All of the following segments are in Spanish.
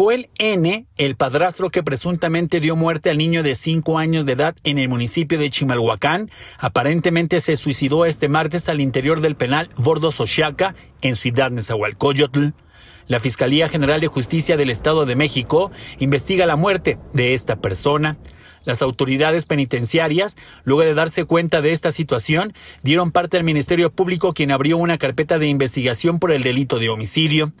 Joel N., el padrastro que presuntamente dio muerte al niño de 5 años de edad en el municipio de Chimalhuacán, aparentemente se suicidó este martes al interior del penal Bordo Sochiaca en Ciudad Nezahualcóyotl. La Fiscalía General de Justicia del Estado de México investiga la muerte de esta persona. Las autoridades penitenciarias, luego de darse cuenta de esta situación, dieron parte al Ministerio Público quien abrió una carpeta de investigación por el delito de homicidio.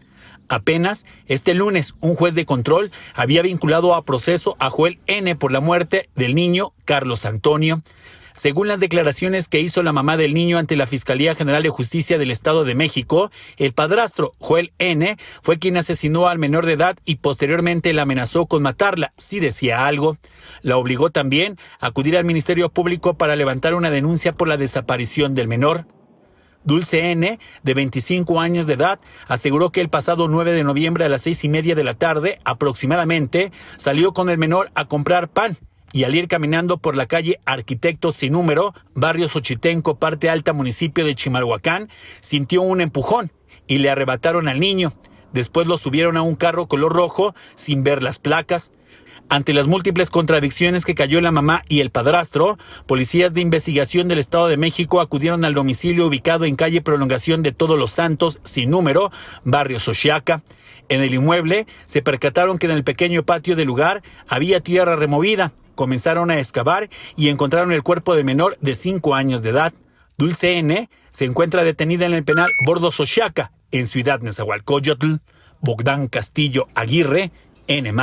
Apenas este lunes, un juez de control había vinculado a proceso a Joel N. por la muerte del niño Carlos Antonio. Según las declaraciones que hizo la mamá del niño ante la Fiscalía General de Justicia del Estado de México, el padrastro, Joel N., fue quien asesinó al menor de edad y posteriormente la amenazó con matarla si decía algo. La obligó también a acudir al Ministerio Público para levantar una denuncia por la desaparición del menor. Dulce N., de 25 años de edad, aseguró que el pasado 9 de noviembre a las 6 y media de la tarde, aproximadamente, salió con el menor a comprar pan y al ir caminando por la calle Arquitecto sin número, barrio Xochitenco, parte alta, municipio de Chimalhuacán, sintió un empujón y le arrebataron al niño. Después lo subieron a un carro color rojo sin ver las placas. Ante las múltiples contradicciones que cayó la mamá y el padrastro, policías de investigación del Estado de México acudieron al domicilio ubicado en calle Prolongación de Todos los Santos, sin número, barrio Sochiaca. En el inmueble se percataron que en el pequeño patio del lugar había tierra removida. Comenzaron a excavar y encontraron el cuerpo de menor de 5 años de edad. Dulce N se encuentra detenida en el penal Bordo Sochiaca, en Ciudad Nezahualcóyotl. Bogdán Castillo Aguirre, N.